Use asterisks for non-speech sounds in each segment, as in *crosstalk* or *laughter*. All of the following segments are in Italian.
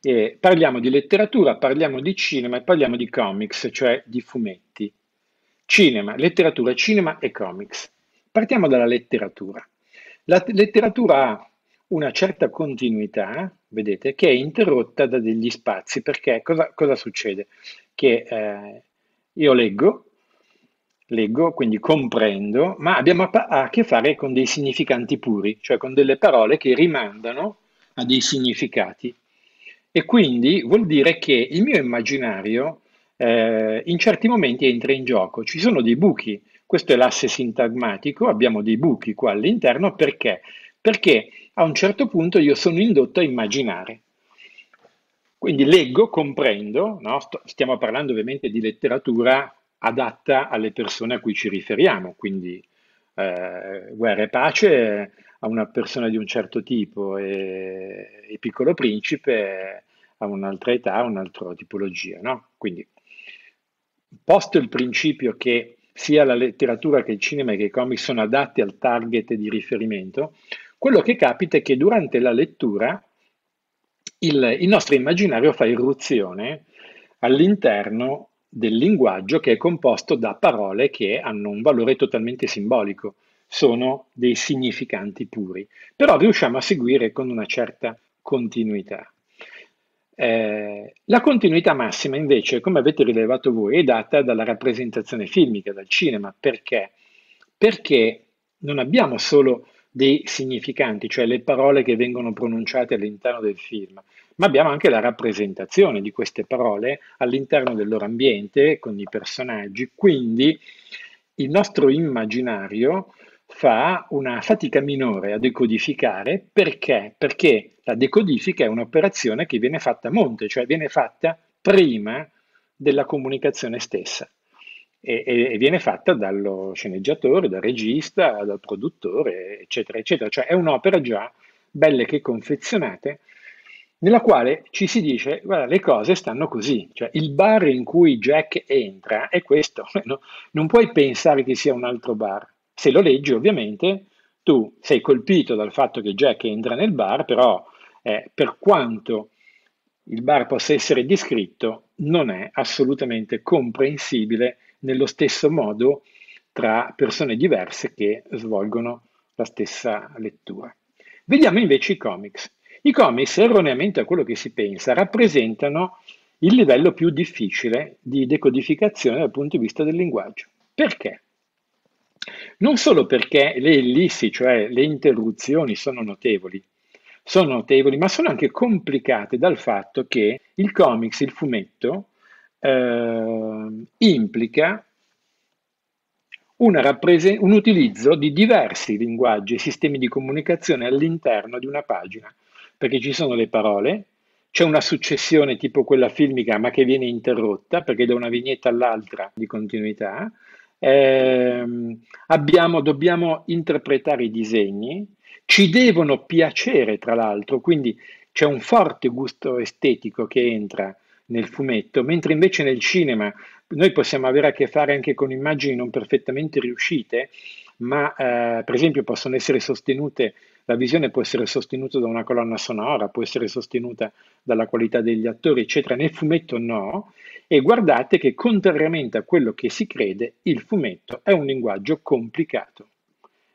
Eh, parliamo di letteratura, parliamo di cinema e parliamo di comics, cioè di fumetti. Cinema, letteratura, cinema e comics. Partiamo dalla letteratura. La letteratura ha una certa continuità, vedete, che è interrotta da degli spazi, perché cosa, cosa succede? Che eh, io leggo, leggo, quindi comprendo, ma abbiamo a, a che fare con dei significanti puri, cioè con delle parole che rimandano a dei significati e quindi vuol dire che il mio immaginario eh, in certi momenti entra in gioco. Ci sono dei buchi, questo è l'asse sintagmatico, abbiamo dei buchi qua all'interno perché? Perché a un certo punto io sono indotto a immaginare. Quindi leggo, comprendo, no? stiamo parlando ovviamente di letteratura adatta alle persone a cui ci riferiamo, quindi eh, Guerra e Pace a una persona di un certo tipo e, e Piccolo Principe a un'altra età, a un'altra tipologia. No? Quindi, posto il principio che sia la letteratura che il cinema e che i comics sono adatti al target di riferimento, quello che capita è che durante la lettura il, il nostro immaginario fa irruzione all'interno del linguaggio che è composto da parole che hanno un valore totalmente simbolico, sono dei significanti puri, però riusciamo a seguire con una certa continuità. Eh, la continuità massima invece, come avete rilevato voi, è data dalla rappresentazione filmica, dal cinema. Perché? Perché non abbiamo solo dei significanti, cioè le parole che vengono pronunciate all'interno del film, ma abbiamo anche la rappresentazione di queste parole all'interno del loro ambiente, con i personaggi. Quindi il nostro immaginario fa una fatica minore a decodificare perché? Perché la decodifica è un'operazione che viene fatta a monte, cioè viene fatta prima della comunicazione stessa e, e, viene fatta dallo sceneggiatore, dal regista, dal produttore, eccetera, eccetera. Cioè è un'opera già belle che confezionate nella quale ci si dice guarda le cose stanno così, cioè il bar in cui Jack entra è questo, *laughs* no? non puoi pensare che sia un altro bar, se lo leggi ovviamente tu sei colpito dal fatto che Jack entra nel bar, però eh, per quanto il bar possa essere descritto, non è assolutamente comprensibile nello stesso modo tra persone diverse che svolgono la stessa lettura. Vediamo invece i comics. I comics, erroneamente a quello che si pensa, rappresentano il livello più difficile di decodificazione dal punto di vista del linguaggio. Perché? Non solo perché le ellissi, cioè le interruzioni, sono notevoli, sono notevoli, ma sono anche complicate dal fatto che il comics, il fumetto, eh, implica rapprese- un utilizzo di diversi linguaggi e sistemi di comunicazione all'interno di una pagina, perché ci sono le parole, c'è una successione tipo quella filmica ma che viene interrotta perché da una vignetta all'altra di continuità, eh, abbiamo, dobbiamo interpretare i disegni, ci devono piacere tra l'altro, quindi c'è un forte gusto estetico che entra nel fumetto, mentre invece nel cinema noi possiamo avere a che fare anche con immagini non perfettamente riuscite, ma eh, per esempio possono essere sostenute la visione può essere sostenuta da una colonna sonora, può essere sostenuta dalla qualità degli attori, eccetera. Nel fumetto no. E guardate che contrariamente a quello che si crede, il fumetto è un linguaggio complicato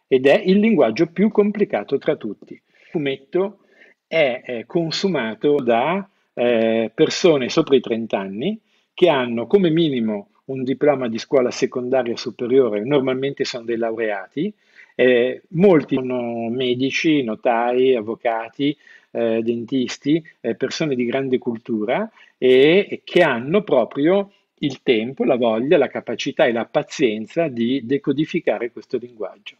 ed è il linguaggio più complicato tra tutti. Il fumetto è, è consumato da eh, persone sopra i 30 anni che hanno come minimo un diploma di scuola secondaria superiore, normalmente sono dei laureati, eh, molti sono medici, notai, avvocati, eh, dentisti, eh, persone di grande cultura e, e che hanno proprio il tempo, la voglia, la capacità e la pazienza di decodificare questo linguaggio.